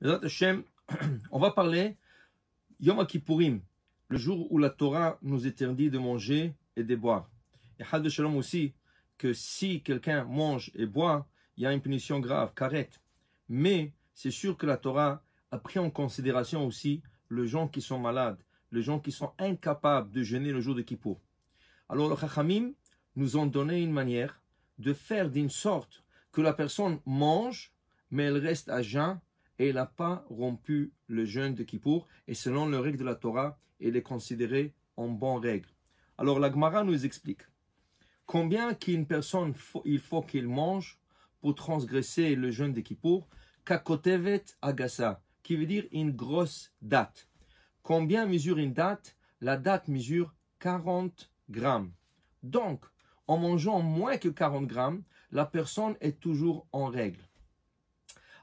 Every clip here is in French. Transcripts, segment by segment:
on va parler Yom Kippourim, le jour où la Torah nous interdit de manger et de boire. Et Had Shalom aussi, que si quelqu'un mange et boit, il y a une punition grave, carrette. Mais c'est sûr que la Torah a pris en considération aussi les gens qui sont malades, les gens qui sont incapables de jeûner le jour de Kippur. Alors le Chachamim nous ont donné une manière de faire d'une sorte que la personne mange, mais elle reste à jeun et il n'a pas rompu le jeûne de Kippour, et selon le règle de la Torah, il est considéré en bonne règle. Alors la nous explique combien qu'une personne il faut qu'il mange pour transgresser le jeûne de Kippour, kakotevet agasa, qui veut dire une grosse date. Combien mesure une date La date mesure 40 grammes. Donc, en mangeant moins que 40 grammes, la personne est toujours en règle.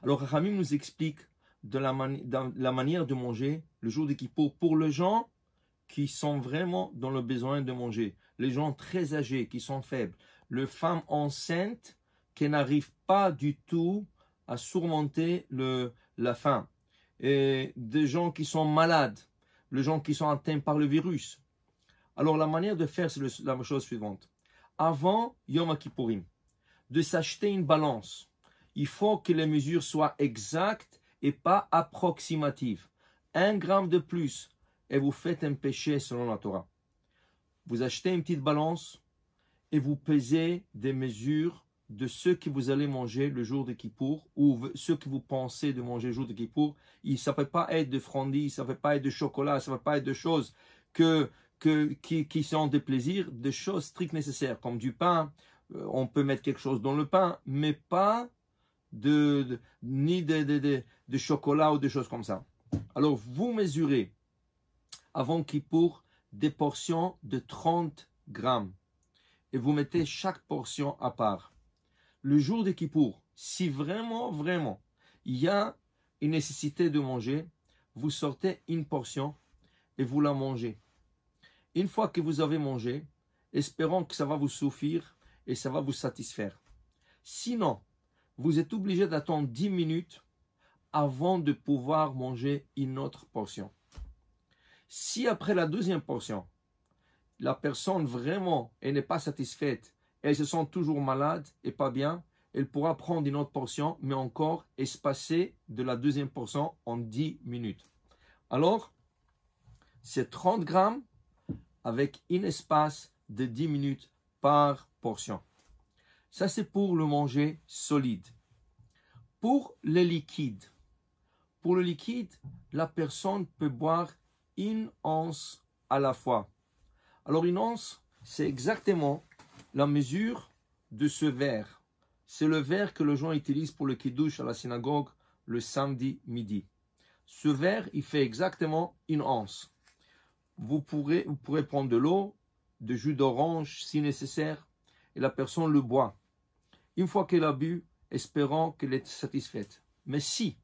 Alors Rahamim nous explique de la, manière de manger le jour de pour les gens qui sont vraiment dans le besoin de manger, les gens très âgés qui sont faibles, les femmes enceintes qui n'arrivent pas du tout à surmonter le, la faim, et des gens qui sont malades, les gens qui sont atteints par le virus. Alors la manière de faire, c'est la chose suivante. Avant Yom Kippourim, de s'acheter une balance il faut que les mesures soient exactes et pas approximatives. Un gramme de plus et vous faites un péché selon la Torah. Vous achetez une petite balance et vous pesez des mesures de ce que vous allez manger le jour de Kippour ou ce que vous pensez de manger le jour de Kippour. ça ne peut pas être de frandis, ça ne peut pas être de chocolat, ça ne peut pas être de choses que, qui sont des plaisirs, des choses strictes nécessaires, comme du pain. Euh, on peut mettre quelque chose dans le pain, mais pas de, ni de, de, de, chocolat ou des choses comme ça. Alors vous mesurez avant pour des portions de 30 grammes et vous mettez chaque portion à part. Le jour de pour si vraiment, vraiment, il y a une nécessité de manger, vous sortez une portion et vous la mangez. Une fois que vous avez mangé, espérons que ça va vous suffire et ça va vous satisfaire. Sinon, vous êtes obligé d'attendre 10 minutes avant de pouvoir manger une autre portion. Si après la deuxième portion, la personne vraiment n'est pas satisfaite, elle se sent toujours malade et pas bien, elle pourra prendre une autre portion, mais encore espacer de la deuxième portion en 10 minutes. Alors, c'est 30 grammes avec un espace de 10 minutes par portion. Ça, c'est pour le manger solide. Pour le liquide, pour le liquide, la personne peut boire une once à la fois. Alors une once, c'est exactement la mesure de ce verre. C'est le verre que le gens utilisent pour le kiddush à la synagogue le samedi midi. Ce verre, il fait exactement une once. Vous pourrez, vous pourrez prendre de l'eau, de jus d'orange si nécessaire, et la personne le boit. Une fois qu'elle a bu, espérant qu'elle est satisfaite. Mais si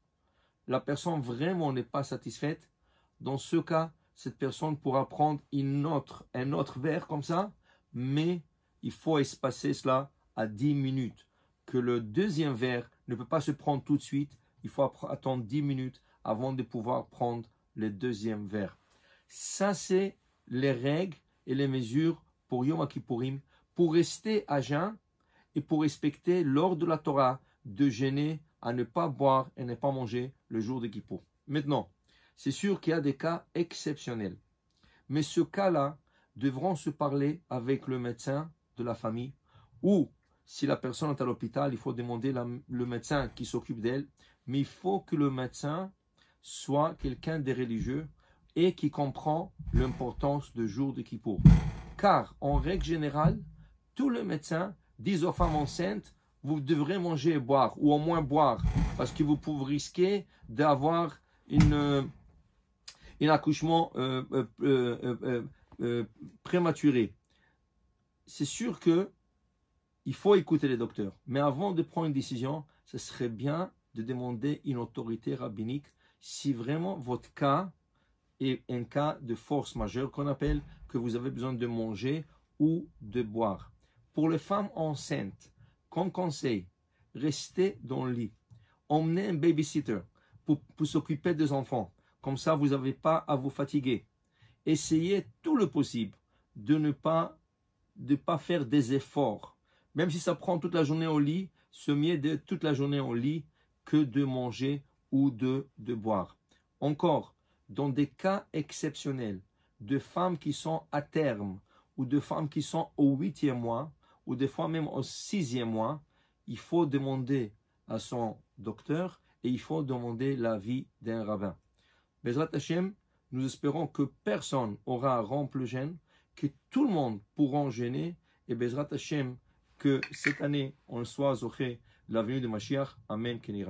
la personne vraiment n'est pas satisfaite, dans ce cas, cette personne pourra prendre une autre, un autre verre comme ça, mais il faut espacer cela à 10 minutes. Que le deuxième verre ne peut pas se prendre tout de suite, il faut attendre 10 minutes avant de pouvoir prendre le deuxième verre. Ça, c'est les règles et les mesures pour Yom pour rester à jeun et pour respecter l'ordre de la Torah de gêner à ne pas boire et ne pas manger le jour de Kippour. Maintenant, c'est sûr qu'il y a des cas exceptionnels. Mais ce cas-là devront se parler avec le médecin de la famille ou si la personne est à l'hôpital, il faut demander le médecin qui s'occupe d'elle. Mais il faut que le médecin soit quelqu'un de religieux et qui comprend l'importance du jour de Kippour. Car en règle générale, tous les médecins disent aux femmes enceintes, vous devrez manger et boire, ou au moins boire, parce que vous pouvez risquer d'avoir une, euh, accouchement euh, euh, prématuré. C'est sûr que il faut écouter les docteurs, mais avant de prendre une décision, ce serait bien de demander une autorité rabbinique si vraiment votre cas est un cas de force majeure qu'on appelle, que vous avez besoin de manger ou de boire. Pour les femmes enceintes, comme conseil, restez dans le lit. Emmenez un babysitter pour, pour s'occuper des enfants. Comme ça, vous n'avez pas à vous fatiguer. Essayez tout le possible de ne pas, de pas faire des efforts. Même si ça prend toute la journée au lit, ce mieux de toute la journée au lit que de manger ou de, de boire. Encore, dans des cas exceptionnels, de femmes qui sont à terme ou de femmes qui sont au huitième mois, ou des fois même au sixième mois, il faut demander à son docteur et il faut demander l'avis d'un rabbin. Bezrat Hashem, nous espérons que personne aura à rompre le gène, que tout le monde pourra gêner et Bezrat Hashem, que cette année, on soit zoché l'avenue de Mashiach. Amen. Keni